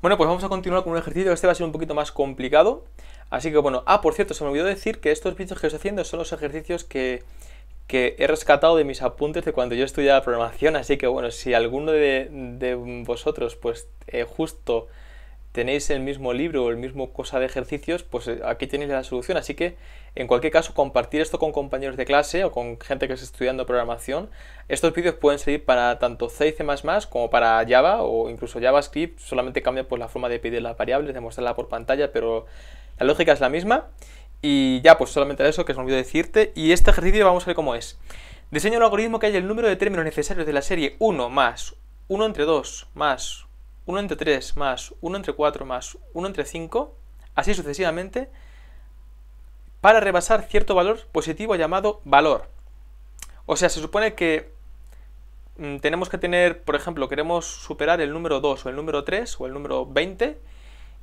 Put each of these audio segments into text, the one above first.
Bueno, pues vamos a continuar con un ejercicio, este va a ser un poquito más complicado. Así que bueno, ah, por cierto, se me olvidó decir que estos bichos que estoy haciendo son los ejercicios que, he rescatado de mis apuntes de cuando yo estudiaba programación, así que bueno, si alguno de, vosotros pues eh, justo tenéis el mismo libro o el mismo cosa de ejercicios, pues eh, aquí tenéis la solución. Así que, en cualquier caso, compartir esto con compañeros de clase o con gente que esté estudiando programación. Estos vídeos pueden servir para tanto C y C++ como para Java o incluso JavaScript. Solamente cambia pues, la forma de pedir las variables, de mostrarla por pantalla, pero la lógica es la misma. Y ya, pues solamente eso que os olvido decirte. Y este ejercicio vamos a ver cómo es. diseño un algoritmo que haya el número de términos necesarios de la serie 1 más 1 entre 2 más 1 entre 3 más 1 entre 4 más 1 entre 5, así sucesivamente, para rebasar cierto valor positivo llamado valor. O sea, se supone que mm, tenemos que tener, por ejemplo, queremos superar el número 2 o el número 3 o el número 20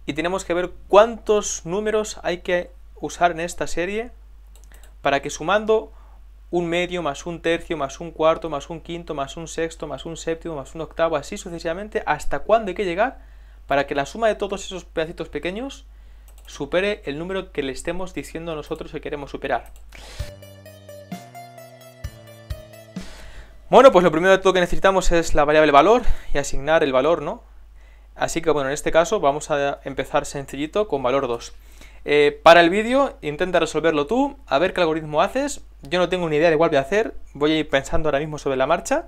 y tenemos que ver cuántos números hay que usar en esta serie para que sumando un medio, más un tercio, más un cuarto, más un quinto, más un sexto, más un séptimo, más un octavo, así sucesivamente, hasta cuándo hay que llegar para que la suma de todos esos pedacitos pequeños supere el número que le estemos diciendo nosotros que queremos superar. Bueno, pues lo primero de todo que necesitamos es la variable valor y asignar el valor, ¿no? Así que bueno, en este caso vamos a empezar sencillito con valor 2. Eh, para el vídeo, intenta resolverlo tú, a ver qué algoritmo haces. Yo no tengo ni idea de cuál voy a hacer, voy a ir pensando ahora mismo sobre la marcha,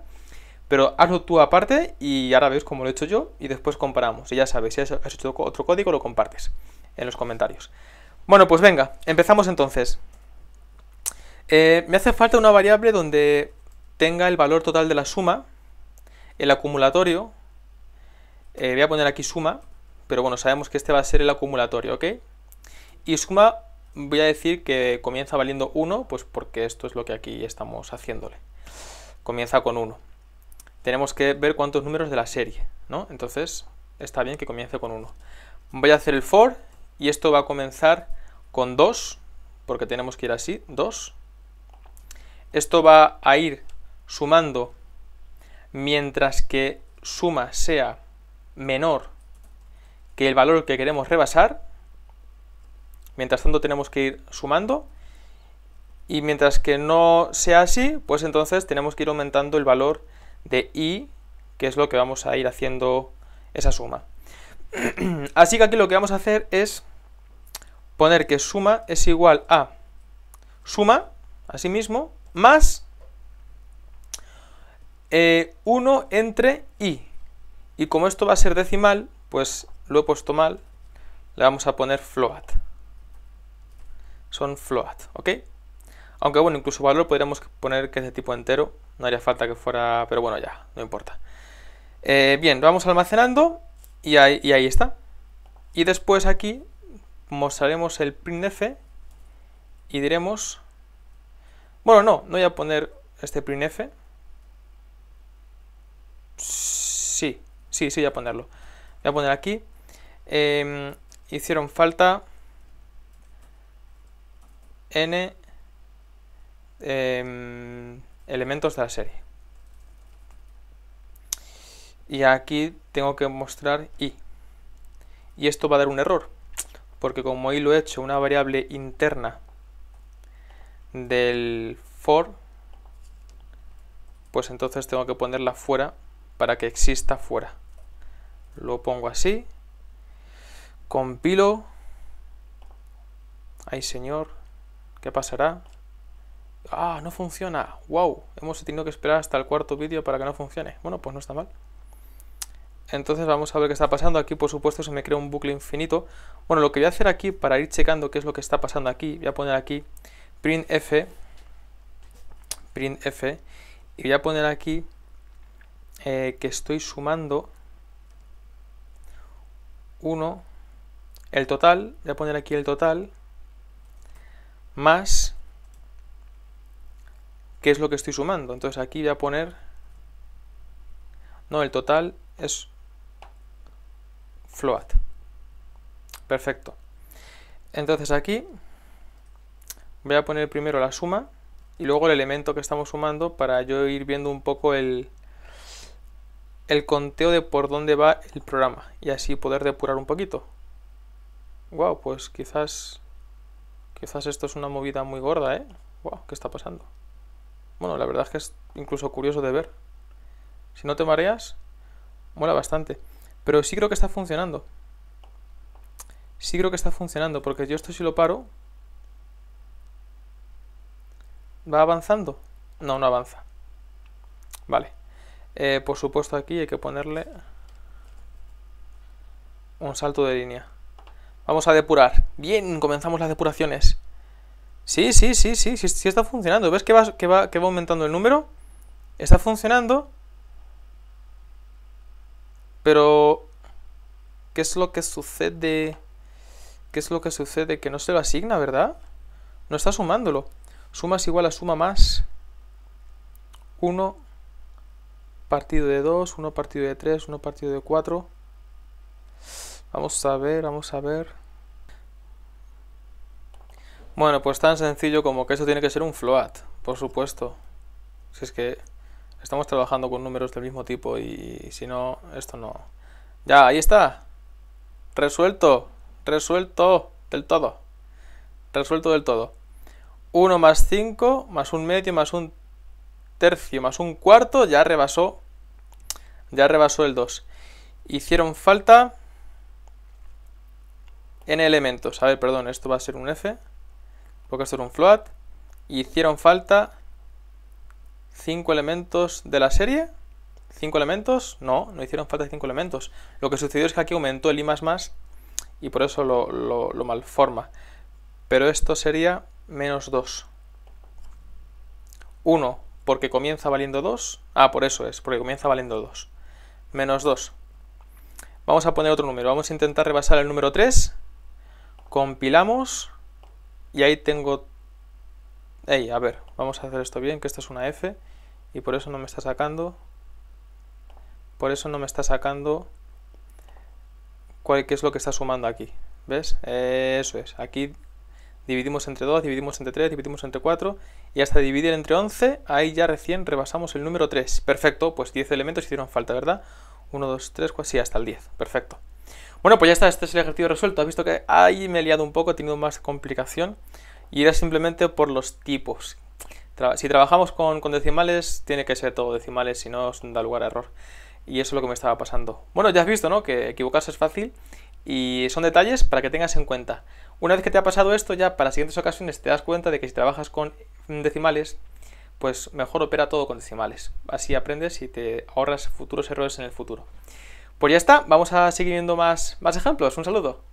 pero hazlo tú aparte y ahora veis cómo lo he hecho yo y después comparamos. Y ya sabes, si has hecho otro código, lo compartes en los comentarios. Bueno, pues venga, empezamos entonces. Eh, me hace falta una variable donde tenga el valor total de la suma, el acumulatorio, eh, voy a poner aquí suma, pero bueno, sabemos que este va a ser el acumulatorio, ¿ok? Y suma voy a decir que comienza valiendo 1, pues porque esto es lo que aquí estamos haciéndole. Comienza con 1. Tenemos que ver cuántos números de la serie, ¿no? Entonces está bien que comience con 1. Voy a hacer el for y esto va a comenzar con 2, porque tenemos que ir así, 2. Esto va a ir sumando mientras que suma sea menor que el valor que queremos rebasar, Mientras tanto tenemos que ir sumando y mientras que no sea así, pues entonces tenemos que ir aumentando el valor de i, que es lo que vamos a ir haciendo esa suma. así que aquí lo que vamos a hacer es poner que suma es igual a suma, así mismo, más 1 eh, entre i. Y como esto va a ser decimal, pues lo he puesto mal, le vamos a poner float son float, ¿ok? Aunque bueno, incluso valor podríamos poner que es de tipo entero, no haría falta que fuera, pero bueno, ya, no importa. Eh, bien bien, vamos almacenando y ahí, ahí, está. Y después aquí mostraremos el printf y diremos... Bueno, no, no voy a poner este printf. Sí, sí, sí, voy a ponerlo. Voy a poner aquí. Em, hicieron falta n em, elementos de la serie. Y aquí tengo que mostrar i. Y esto va a dar un error, porque como i lo he hecho una variable interna del for, pues entonces tengo que ponerla fuera para que exista fuera. Lo pongo así, compilo, ay señor, ¿Qué pasará? ¡Ah, no funciona! ¡Wow! Hemos tenido que esperar hasta el cuarto vídeo para que no funcione. Bueno, pues no está mal. Entonces vamos a ver qué está pasando. Aquí, por supuesto, se me crea un bucle infinito. Bueno, lo que voy a hacer aquí para ir checando qué es lo que está pasando aquí, voy a poner aquí printf, printf, y voy a poner aquí eh, que estoy sumando 1, el total, voy a poner aquí el total, más qué es lo que estoy sumando. Entonces aquí voy a poner, no, el total es float. Perfecto. Entonces aquí voy a poner primero la suma y luego el elemento que estamos sumando para yo ir viendo un poco el, el conteo de por dónde va el programa y así poder depurar un poquito. Wow, pues quizás Quizás esto es una movida muy gorda, ¿eh? ¿qué está pasando? Bueno, la verdad es que es incluso curioso de ver. Si no te mareas, mola bastante. Pero sí creo que está funcionando. Sí creo que está funcionando, porque yo esto si lo paro... ¿Va avanzando? No, no avanza. Vale. Eh, por supuesto aquí hay que ponerle un salto de línea. Vamos a depurar. Bien, comenzamos las depuraciones. Sí, sí, sí, sí, sí, está funcionando. ¿Ves que va, que va, que va aumentando el número? Está funcionando. Pero... ¿Qué es lo que sucede? ¿Qué es lo que sucede? Que no se lo asigna, ¿verdad? No está sumándolo. Suma es igual a suma más 1 partido de 2, 1 partido de 3, 1 partido de 4. Vamos a ver, vamos a ver. Bueno, pues tan sencillo como que eso tiene que ser un float, por supuesto. Si es que estamos trabajando con números del mismo tipo y si no, esto no. Ya, ahí está. Resuelto, resuelto del todo. Resuelto del todo. 1 más 5, más un medio, más un tercio, más un cuarto, ya rebasó. Ya rebasó el 2. Hicieron falta n elementos. A ver, perdón, esto va a ser un f, porque esto es un float. Hicieron falta 5 elementos de la serie. ¿5 elementos? No, no hicieron falta 5 elementos. Lo que sucedió es que aquí aumentó el i y por eso lo, lo malforma. Pero esto sería menos 2. 1, porque comienza valiendo 2. Ah, por eso es, porque comienza valiendo 2. Menos 2. Vamos a poner otro número. Vamos a intentar rebasar el número 3 compilamos y ahí tengo... Ey, a ver, vamos a hacer esto bien, que esto es una F y por eso no me está sacando... Por eso no me está sacando cuál qué es lo que está sumando aquí. ¿Ves? Eso es. Aquí dividimos entre 2, dividimos entre 3, dividimos entre 4 y hasta dividir entre 11, ahí ya recién rebasamos el número 3. Perfecto, pues 10 elementos hicieron falta, ¿verdad? 1, 2, 3, 4, sí, hasta el 10. Perfecto. Bueno, pues ya está, este es el ejercicio resuelto. Has visto que ahí me he liado un poco, he tenido más complicación. Y era simplemente por los tipos. si trabajamos con, con decimales, tiene que ser todo decimales, si no, da lugar a error. Y eso es lo que me estaba pasando. Bueno, ya has visto, ¿no? Que equivocarse es fácil y son detalles para que tengas en cuenta. Una vez que te ha pasado esto, ya para siguientes ocasiones te das cuenta de que si trabajas con decimales, pues mejor opera todo con decimales. Así aprendes y te ahorras futuros errores en el futuro. Pues ya está, vamos a seguir viendo más, más ejemplos. Un saludo.